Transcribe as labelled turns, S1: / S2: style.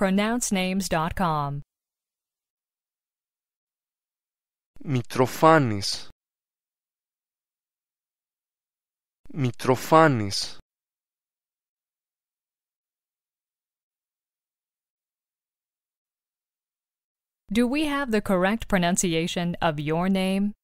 S1: pronouncenames.com.
S2: Mitrofanis Mitrofanis
S1: Do we have the correct pronunciation of your name?